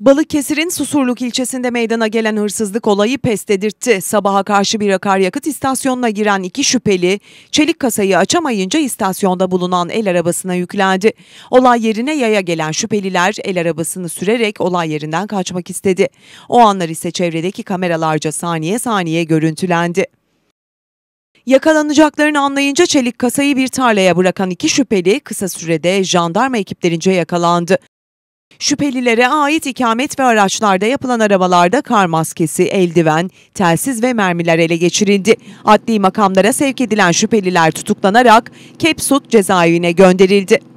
Balıkesir'in Susurluk ilçesinde meydana gelen hırsızlık olayı pes dedirtti. Sabaha karşı bir akaryakıt istasyonuna giren iki şüpheli, çelik kasayı açamayınca istasyonda bulunan el arabasına yüklendi. Olay yerine yaya gelen şüpheliler el arabasını sürerek olay yerinden kaçmak istedi. O anlar ise çevredeki kameralarca saniye saniye görüntülendi. Yakalanacaklarını anlayınca çelik kasayı bir tarlaya bırakan iki şüpheli kısa sürede jandarma ekiplerince yakalandı. Şüphelilere ait ikamet ve araçlarda yapılan arabalarda kar maskesi, eldiven, telsiz ve mermiler ele geçirildi. Adli makamlara sevk edilen şüpheliler tutuklanarak Kepsut cezaevine gönderildi.